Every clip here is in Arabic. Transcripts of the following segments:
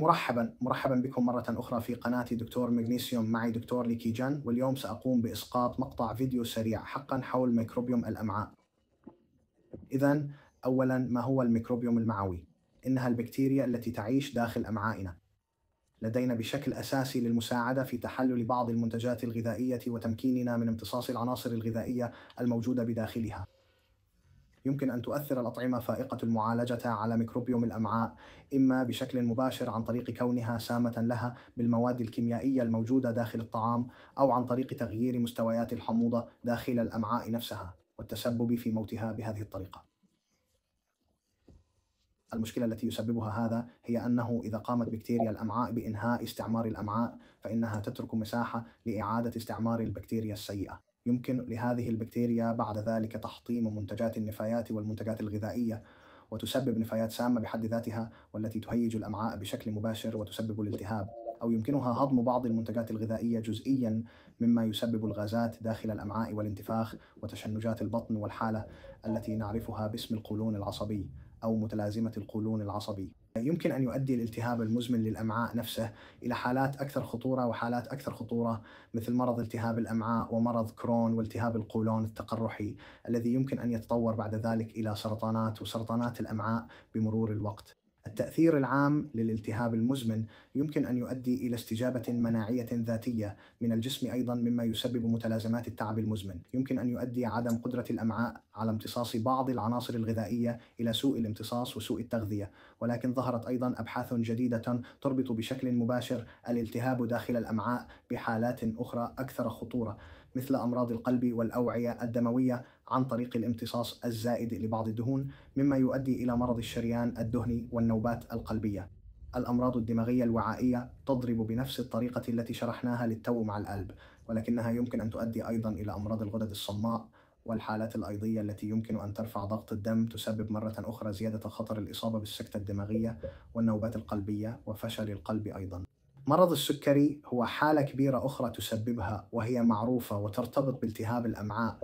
مرحبا مرحبا بكم مرة أخرى في قناتي دكتور مغنيسيوم معي دكتور جان واليوم سأقوم بإسقاط مقطع فيديو سريع حقا حول ميكروبيوم الأمعاء إذا أولا ما هو الميكروبيوم المعوي؟ إنها البكتيريا التي تعيش داخل أمعائنا لدينا بشكل أساسي للمساعدة في تحلل بعض المنتجات الغذائية وتمكيننا من امتصاص العناصر الغذائية الموجودة بداخلها يمكن أن تؤثر الأطعمة فائقة المعالجة على ميكروبيوم الأمعاء إما بشكل مباشر عن طريق كونها سامة لها بالمواد الكيميائية الموجودة داخل الطعام أو عن طريق تغيير مستويات الحموضة داخل الأمعاء نفسها والتسبب في موتها بهذه الطريقة. المشكلة التي يسببها هذا هي أنه إذا قامت بكتيريا الأمعاء بإنهاء استعمار الأمعاء فإنها تترك مساحة لإعادة استعمار البكتيريا السيئة يمكن لهذه البكتيريا بعد ذلك تحطيم منتجات النفايات والمنتجات الغذائية وتسبب نفايات سامة بحد ذاتها والتي تهيج الأمعاء بشكل مباشر وتسبب الالتهاب أو يمكنها هضم بعض المنتجات الغذائية جزئيا مما يسبب الغازات داخل الأمعاء والانتفاخ وتشنجات البطن والحالة التي نعرفها باسم القولون العصبي أو متلازمة القولون العصبي يمكن أن يؤدي الالتهاب المزمن للأمعاء نفسه إلى حالات أكثر خطورة وحالات أكثر خطورة مثل مرض التهاب الأمعاء ومرض كرون والتهاب القولون التقرحي الذي يمكن أن يتطور بعد ذلك إلى سرطانات وسرطانات الأمعاء بمرور الوقت التأثير العام للالتهاب المزمن يمكن أن يؤدي إلى استجابة مناعية ذاتية من الجسم أيضا مما يسبب متلازمات التعب المزمن يمكن أن يؤدي عدم قدرة الأمعاء على امتصاص بعض العناصر الغذائية إلى سوء الامتصاص وسوء التغذية ولكن ظهرت أيضا أبحاث جديدة تربط بشكل مباشر الالتهاب داخل الأمعاء بحالات أخرى أكثر خطورة مثل أمراض القلب والأوعية الدموية عن طريق الامتصاص الزائد لبعض الدهون مما يؤدي إلى مرض الشريان الدهني والنوبات القلبية الأمراض الدماغية الوعائية تضرب بنفس الطريقة التي شرحناها للتو مع القلب ولكنها يمكن أن تؤدي أيضا إلى أمراض الغدد الصماء والحالات الأيضية التي يمكن أن ترفع ضغط الدم تسبب مرة أخرى زيادة خطر الإصابة بالسكتة الدماغية والنوبات القلبية وفشل القلب أيضا مرض السكري هو حالة كبيرة أخرى تسببها وهي معروفة وترتبط بالتهاب الأمعاء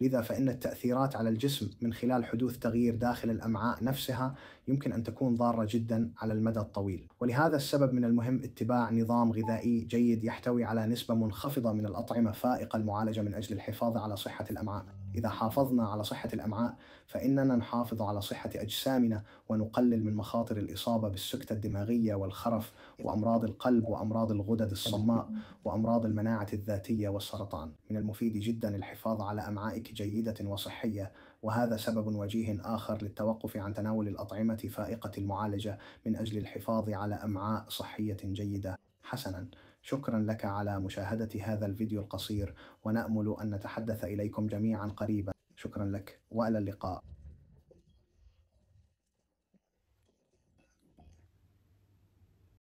لذا فإن التأثيرات على الجسم من خلال حدوث تغيير داخل الأمعاء نفسها يمكن أن تكون ضارة جدا على المدى الطويل ولهذا السبب من المهم اتباع نظام غذائي جيد يحتوي على نسبة منخفضة من الأطعمة فائقة المعالجة من أجل الحفاظ على صحة الأمعاء إذا حافظنا على صحة الأمعاء فإننا نحافظ على صحة أجسامنا ونقلل من مخاطر الإصابة بالسكتة الدماغية والخرف وأمراض القلب وأمراض الغدد الصماء وأمراض المناعة الذاتية والسرطان. من المفيد جدا الحفاظ على أمعائك جيدة وصحية وهذا سبب وجيه آخر للتوقف عن تناول الأطعمة فائقة المعالجة من أجل الحفاظ على أمعاء صحية جيدة. حسنا شكرا لك على مشاهدة هذا الفيديو القصير ونأمل أن نتحدث إليكم جميعا قريبا شكرا لك وإلى اللقاء